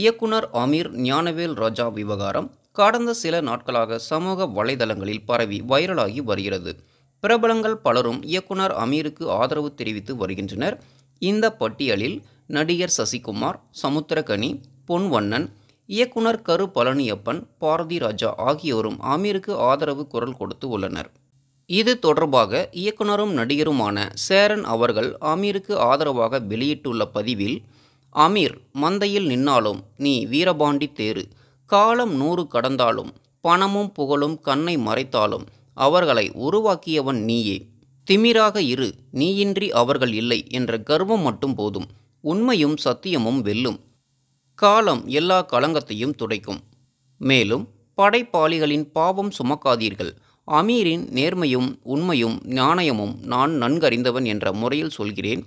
இயக்குனர் அமீர் ஞானவேல் ராஜா விவகாரம் கடந்த சில நாட்களாக சமூக வலைதளங்களில் பரவி வைரலாகி வருகிறது பிரபலங்கள் பலரும் இயக்குனர் அமீருக்கு ஆதரவு தெரிவித்து வருகின்றனர் இந்த பட்டியலில் நடிகர் சசிகுமார் சமுத்திரகனி பொன்வண்ணன் இயக்குனர் கரு பழனியப்பன் பாரதி ராஜா ஆகியோரும் அமீருக்கு ஆதரவு குரல் கொடுத்து உள்ளனர் இது தொடர்பாக இயக்குனரும் நடிகருமான சேரன் அவர்கள் அமீருக்கு ஆதரவாக வெளியிட்டுள்ள பதிவில் அமீர் மந்தையில் நின்னாலும் நீ வீரபாண்டி தேறு காலம் நூறு கடந்தாலும் பணமும் புகழும் கண்ணை மறைத்தாலும் அவர்களை உருவாக்கியவன் நீயே திமிராக இரு நீயின்றி அவர்கள் இல்லை என்ற கர்வம் மட்டும் போதும் உண்மையும் சத்தியமும் வெல்லும் காலம் எல்லா களங்கத்தையும் துடைக்கும் மேலும் படைப்பாளிகளின் பாவம் சுமக்காதீர்கள் அமீரின் நேர்மையும் உண்மையும் நாணயமும் நான் நன்கறிந்தவன் என்ற முறையில் சொல்கிறேன்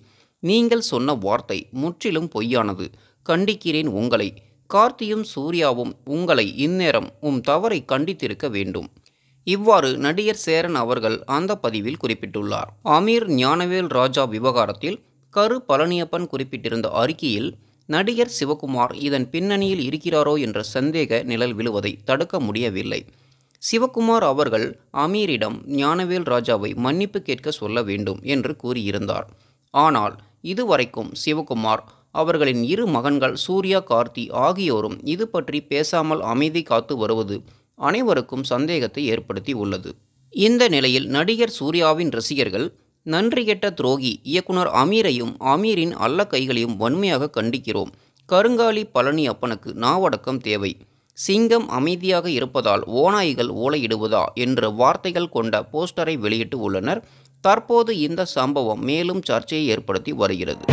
நீங்கள் சொன்ன வார்த்தை முற்றிலும் பொய்யானது கண்டிக்கிறேன் உங்களை கார்த்தியும் சூர்யாவும் உங்களை இந்நேரம் உம் தவறை கண்டித்திருக்க வேண்டும் இவ்வாறு நடிகர் சேரன் அவர்கள் அந்த பதிவில் குறிப்பிட்டுள்ளார் அமீர் ஞானவேல் ராஜா விவகாரத்தில் கரு பழனியப்பன் குறிப்பிட்டிருந்த அறிக்கையில் நடிகர் சிவகுமார் இதன் பின்னணியில் இருக்கிறாரோ என்ற சந்தேக நிழல் விழுவதை தடுக்க முடியவில்லை சிவகுமார் அவர்கள் அமீரிடம் ஞானவேல் ராஜாவை மன்னிப்பு கேட்க சொல்ல வேண்டும் என்று கூறியிருந்தார் ஆனால் இதுவரைக்கும் சிவகுமார் அவர்களின் இரு மகன்கள் சூர்யா கார்த்தி ஆகியோரும் இது பற்றி பேசாமல் அமைதி காத்து வருவது அனைவருக்கும் சந்தேகத்தை ஏற்படுத்தி உள்ளது இந்த நிலையில் நடிகர் சூர்யாவின் ரசிகர்கள் நன்றி கெட்ட துரோகி இயக்குனர் அமீரையும் அமீரின் அல்ல கைகளையும் வன்மையாக கண்டிக்கிறோம் கருங்காலி பழனி அப்பனுக்கு நாவடக்கம் தேவை சிங்கம் அமைதியாக இருப்பதால் ஓநாய்கள் ஓலையிடுவதா என்ற வார்த்தைகள் கொண்ட போஸ்டரை வெளியிட்டு உள்ளனர் தற்போது இந்த சம்பவம் மேலும் சர்ச்சையை ஏற்படுத்தி வருகிறது